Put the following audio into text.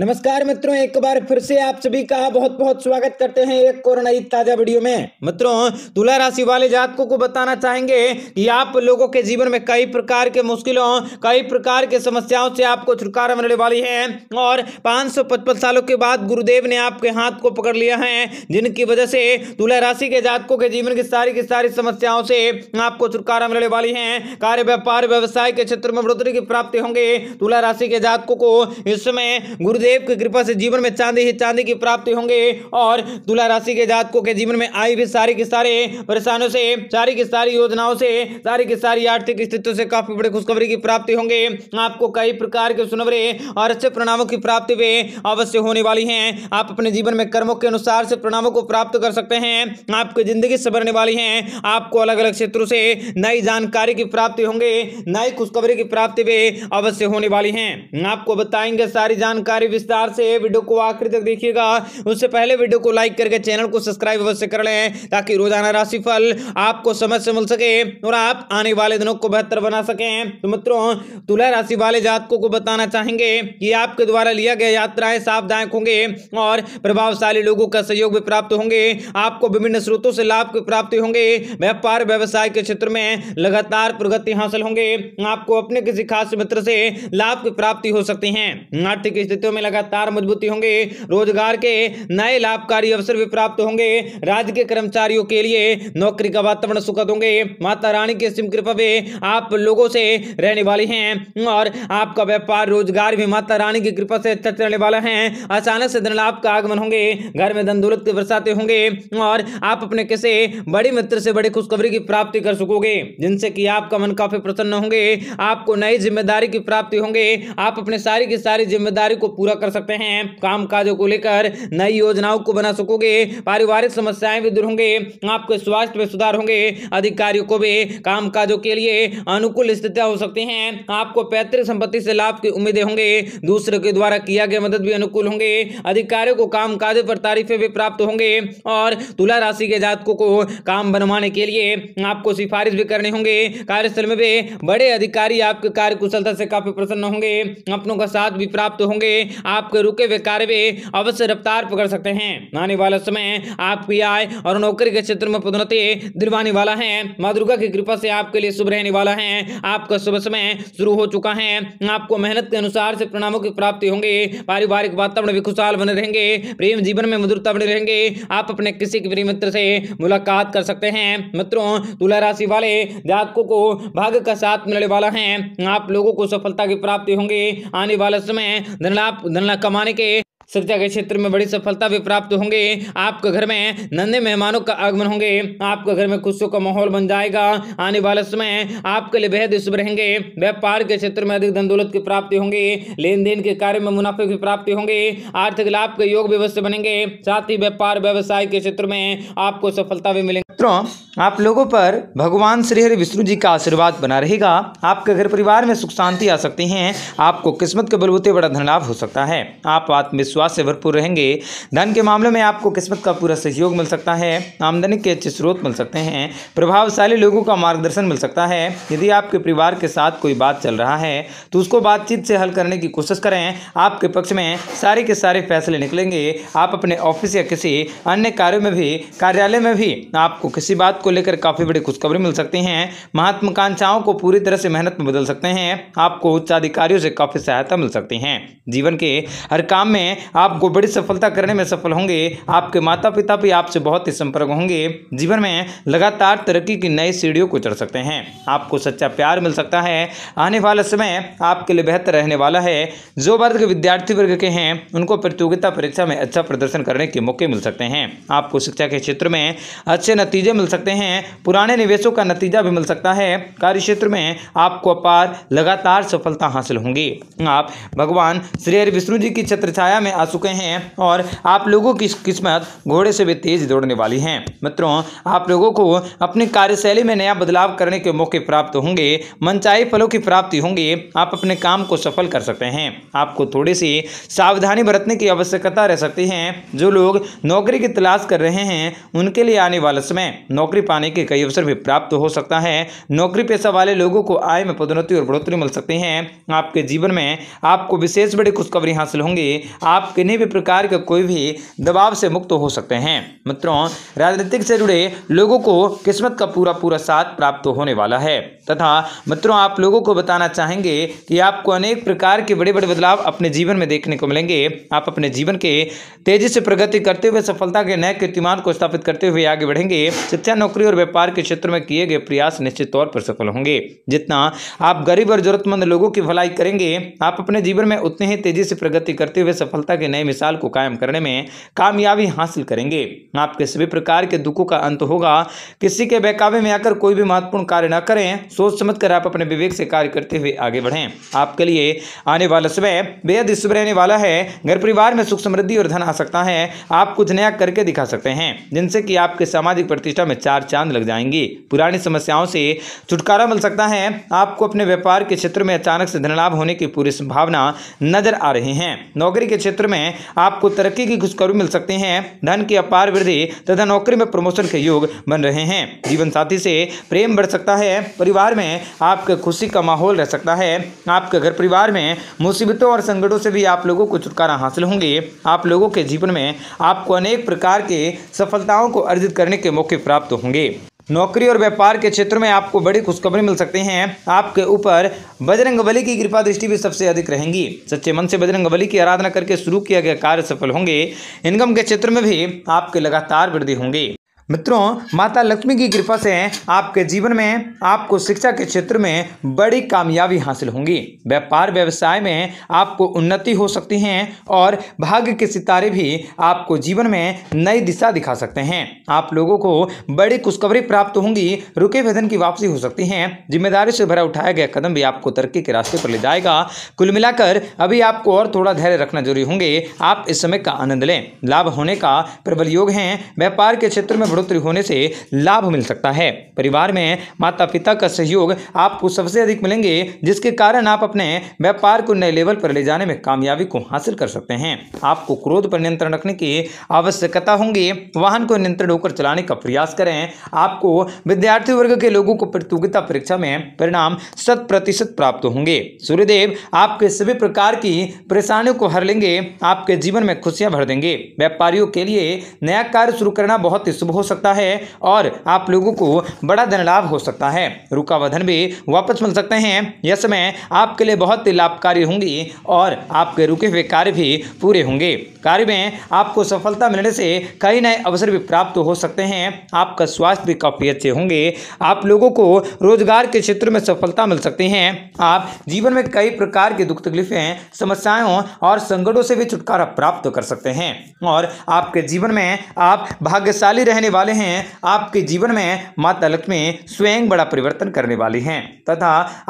नमस्कार मित्रों एक बार फिर से आप सभी का बहुत बहुत स्वागत करते हैं एक कोरोना नई ताजा वीडियो में मित्रों तुला राशि वाले जातकों को बताना चाहेंगे कि आप लोगों के जीवन में कई प्रकार के मुश्किलों कई प्रकार के समस्याओं से आपको छुटकारा मिलने वाली है और पाँच सालों के बाद गुरुदेव ने आपके हाथ को पकड़ लिया है जिनकी वजह से तुला राशि के जातकों के जीवन की सारी की सारी समस्याओं से आपको छुटकारा मिलने वाली है कार्य व्यापार व्यवसाय के क्षेत्र में बढ़ोतरी की प्राप्ति होंगे तुला राशि के जातकों को इस समय गुरु देव की कृपा से जीवन में चांदी ही चांदी की प्राप्ति होंगे और तुला राशि के जातकों के जीवन में आई भी सारी की सारे परेशानियों से सारी की सारी योजनाओं से सारी की सारी आर्थिक स्थितियों से काफी बड़ी खुशखबरी की प्राप्ति होंगे आपको कई प्रकार के सुनवरे और अच्छे परिणामों की प्राप्ति वे अवश्य होने वाली है आप अपने जीवन में कर्मों के अनुसार से परिणामों को प्राप्त कर सकते हैं आपकी जिंदगी सबरने वाली है आपको अलग अलग क्षेत्रों से नई जानकारी की प्राप्ति होंगे नई खुशखबरी की प्राप्ति वे अवश्य होने वाली है आपको बताएंगे सारी जानकारी विस्तार से वीडियो को आखिर तक देखिएगा उससे पहले वीडियो को लाइक करके चैनल को सब्सक्राइब अवश्य कर लें ताकि रोजाना राशिफल आपको समझ से मिल सके और आप आने वाले दिनों को बेहतर बना सकें तो मित्रों तुला राशि वाले जातकों को बताना चाहेंगे कि आपके द्वारा लिया गया यात्राएं सावधायक होंगे और प्रभावशाली लोगों का सहयोग भी प्राप्त होंगे आपको विभिन्न स्रोतों से लाभ की प्राप्ति होंगे व्यापार व्यवसाय के क्षेत्र में लगातार प्रगति हासिल होंगे आपको अपने किसी खास मित्र से लाभ की प्राप्ति हो सकती है आर्थिक स्थितियों में लगातार मजबूती होंगे रोजगार के नए लाभकारी अवसर भी प्राप्त होंगे राज्य के कर्मचारियों के लिए नौकरी का वातावरण सुखद होंगे माता रानी की सिम कृपा पे आप लोगों से रहने वाली हैं और आपका व्यापार रोजगार भी माता रानी की कृपा से अच्छा चलने वाला है अचानक से धन लाभ का आगमन होंगे घर में धन दौलत की बरसाते होंगे और आप अपने किसे बड़ी मित्र से बड़ी खुशखबरी की प्राप्ति कर सकोगे जिनसे कि आपका मन काफी प्रसन्न होंगे आपको नई जिम्मेदारी की प्राप्ति होंगे आप अपने सारी की सारी जिम्मेदारी को पूरा पूरा कर सकते हैं काम काजों को लेकर नई योजनाओं को बना सकोगे पारिवारिक समस्याएं भी दूर होंगे आपके स्वास्थ्य में सुधार होंगे अधिकारियों को भी काम काजों के लिए अनुकूल स्थितियां हो सकती हैं आपको पैतृक संपत्ति से लाभ की उम्मीदें होंगे दूसरों के द्वारा किया गया मदद भी अनुकूल होंगे अधिकारियों को काम काजों पर तारीफें भी प्राप्त होंगे और तुला राशि के जातकों को काम बनवाने के लिए आपको सिफारिश भी करने होंगे कार्यस्थल में भी बड़े अधिकारी आपके कार्य कुशलता से काफी प्रसन्न होंगे अपनों का साथ भी प्राप्त होंगे आपके रुके हुए कार्य भी अवश्य रफ्तार पकड़ सकते हैं आने वाला समय आपकी आय और नौकरी के क्षेत्र में पदोन्नति दिलवाने वाला है माँ दुर्गा की कृपा से आपके लिए शुभ रहने वाला है आपका शुभ समय शुरू हो चुका है आपको मेहनत के अनुसार से परिणामों की प्राप्ति होंगे पारिवारिक वातावरण भी खुशहाल बने रहेंगे प्रेम जीवन में मधुरता बने रहेंगे आप अपने किसी प्रिय मित्र से मुलाकात कर सकते हैं मित्रों तुला राशि वाले जातकों को भाग्य का साथ मिलने वाला है आप लोगों को सफलता की प्राप्ति होंगे आने वाला समय धनलाभ लाभ कमाने के शिक्षा के क्षेत्र में बड़ी सफलता भी प्राप्त होंगे आपके घर में नन्हे मेहमानों का आगमन होंगे आपके घर में खुशियों का माहौल बन जाएगा आने वाले समय आपके लिए बेहद शुभ रहेंगे व्यापार के क्षेत्र में अधिक धन दौलत की प्राप्ति होंगी लेन देन के कार्य में मुनाफे की प्राप्ति होंगे आर्थिक लाभ के योग व्यवस्था बनेंगे साथ ही व्यापार व्यवसाय के क्षेत्र में आपको सफलता भी मिलेंगे मित्रों आप लोगों पर भगवान श्री हरि विष्णु जी का आशीर्वाद बना रहेगा आपके घर परिवार में सुख शांति आ सकती है आपको किस्मत के बलबूते बड़ा धन लाभ हो सकता है आप आत्मविश्वास से भरपूर रहेंगे धन के मामले में आपको किस्मत का पूरा सहयोग मिल सकता है आमदनी के अच्छे स्रोत मिल सकते हैं प्रभावशाली लोगों का मार्गदर्शन मिल सकता है यदि आपके परिवार के साथ कोई बात चल रहा है तो उसको बातचीत से हल करने की कोशिश करें आपके पक्ष में सारे के सारे फैसले निकलेंगे आप अपने ऑफिस या किसी अन्य कार्यों में भी कार्यालय में भी आपको किसी बात को लेकर काफ़ी बड़ी खुशखबरी मिल सकती हैं महत्वाकांक्षाओं को पूरी तरह से मेहनत में बदल सकते हैं आपको उच्च अधिकारियों से काफ़ी सहायता मिल सकती है जीवन के हर काम में आपको बड़ी सफलता करने में सफल होंगे आपके माता पिता भी आपसे बहुत ही संपर्क होंगे जीवन में लगातार तरक्की की नई सीढ़ियों को चढ़ सकते हैं आपको सच्चा प्यार मिल सकता है आने वाला समय आपके लिए बेहतर रहने वाला है जो वर्ग के विद्यार्थी वर्ग के हैं उनको प्रतियोगिता परीक्षा में अच्छा प्रदर्शन करने के मौके मिल सकते हैं आपको शिक्षा के क्षेत्र में अच्छे नतीजे नतीजे मिल सकते हैं पुराने निवेशों का नतीजा भी मिल सकता है कार्य क्षेत्र में आपको अपार लगातार सफलता हासिल होंगी आप भगवान श्री हरि विष्णु जी की छाया में आ चुके हैं और आप लोगों की किस्मत घोड़े से भी तेज दौड़ने वाली है मित्रों आप लोगों को अपनी कार्यशैली में नया बदलाव करने के मौके प्राप्त होंगे मनचाही फलों की प्राप्ति होंगी आप अपने काम को सफल कर सकते हैं आपको थोड़ी सी सावधानी बरतने की आवश्यकता रह सकती है जो लोग नौकरी की तलाश कर रहे हैं उनके लिए आने वाला समय में नौकरी पाने के कई अवसर भी प्राप्त हो सकता है नौकरी पेशा वाले लोगों को आय में पदोन्नति और बढ़ोतरी मिल सकती है आपके जीवन में आपको विशेष बड़ी खुशखबरी हासिल होंगी आप किन्हीं भी प्रकार के कोई भी दबाव से मुक्त हो सकते हैं मित्रों राजनीतिक से जुड़े लोगों को किस्मत का पूरा पूरा साथ प्राप्त होने वाला है तथा मित्रों आप लोगों को बताना चाहेंगे कि आपको अनेक प्रकार के बड़े बड़े बदलाव अपने जीवन में देखने को मिलेंगे आप अपने जीवन के तेजी से प्रगति करते हुए सफलता के नए कीर्तिमान को स्थापित करते हुए आगे बढ़ेंगे शिक्षा नौकरी और व्यापार के क्षेत्र में किए गए प्रयास निश्चित तौर पर सफल होंगे जितना आप गरीब और जरूरतमंद लोगों की भलाई करेंगे आप अपने जीवन में उतनी ही तेजी से प्रगति करते हुए सफलता के नए मिसाल को कायम करने में कामयाबी हासिल करेंगे आपके सभी प्रकार के दुखों का अंत होगा किसी के बहकावे में आकर कोई भी महत्वपूर्ण कार्य न करें सोच समझ कर आप अपने विवेक से कार्य करते हुए आगे बढ़ें आपके लिए आने वाला समय बेहद शुभ रहने वाला है घर परिवार में सुख समृद्धि और धन आ सकता है आप कुछ नया करके दिखा सकते हैं जिनसे कि आपके सामाजिक प्रतिष्ठा में चार चांद लग जाएंगी पुरानी समस्याओं से छुटकारा मिल सकता है आपको अपने व्यापार के क्षेत्र में अचानक से धनलाभ होने की पूरी संभावना नजर आ रही है नौकरी के क्षेत्र में आपको तरक्की की खुशखबरी मिल सकती है धन की अपार वृद्धि तथा नौकरी में प्रमोशन के योग बन रहे हैं जीवन साथी से प्रेम बढ़ सकता है परिवार परिवार में आपके खुशी का माहौल रह सकता है आपके घर परिवार में मुसीबतों और संकटों से भी आप लोगों को छुटकारा हासिल होंगे आप लोगों के जीवन में आपको अनेक प्रकार के सफलताओं को अर्जित करने के मौके प्राप्त होंगे नौकरी और व्यापार के क्षेत्र में आपको बड़ी खुशखबरी मिल सकती हैं आपके ऊपर बजरंग बली की कृपा दृष्टि भी सबसे अधिक रहेंगी सच्चे मन से बजरंग बली की आराधना करके शुरू किया गया कार्य सफल होंगे इनकम के क्षेत्र में भी आपके लगातार वृद्धि होंगी मित्रों माता लक्ष्मी की कृपा से आपके जीवन में आपको शिक्षा के क्षेत्र में बड़ी कामयाबी हासिल होंगी व्यापार व्यवसाय में आपको उन्नति हो सकती है और भाग्य के सितारे भी आपको जीवन में नई दिशा दिखा सकते हैं आप लोगों को बड़ी खुशखबरी प्राप्त होंगी रुके वेदन की वापसी हो सकती है जिम्मेदारी से भरा उठाया गया कदम भी आपको तरक्की के रास्ते पर ले जाएगा कुल मिलाकर अभी आपको और थोड़ा धैर्य रखना जरूरी होंगे आप इस समय का आनंद लें लाभ होने का प्रबल योग है व्यापार के क्षेत्र में बढ़ोतरी होने से लाभ मिल सकता है परिवार में माता पिता का सहयोग आपको सबसे अधिक मिलेंगे जिसके कारण आप अपने व्यापार को नए लेवल पर ले जाने में कामयाबी को हासिल कर सकते हैं आपको क्रोध पर नियंत्रण रखने की आवश्यकता होंगी वाहन को नियंत्रण होकर चलाने का प्रयास करें आपको विद्यार्थी वर्ग के लोगों को प्रतियोगिता परीक्षा में परिणाम शत प्रतिशत प्राप्त होंगे सूर्यदेव आपके सभी प्रकार की परेशानियों को हर लेंगे आपके जीवन में खुशियां भर देंगे व्यापारियों के लिए नया कार्य शुरू करना बहुत ही शुभ हो सकता है और आप लोगों को बड़ा धन लाभ हो सकता है रुका वन धन भी वापस मिल सकते हैं यह समय आपके लिए बहुत ही लाभकारी होंगी और आपके रुके हुए कार्य भी पूरे होंगे कार्य में आपको सफलता मिलने से कई नए अवसर भी प्राप्त हो सकते हैं आपका स्वास्थ्य भी काफ़ी अच्छे होंगे आप लोगों को रोजगार के क्षेत्र में सफलता मिल सकती है आप जीवन में कई प्रकार की दुख तकलीफें समस्याओं और संकटों से भी छुटकारा प्राप्त कर सकते हैं और आपके जीवन में आप भाग्यशाली रहने वाले हैं आपके जीवन में माता लक्ष्मी स्वयं बड़ा परिवर्तन करने वाली हैं तथा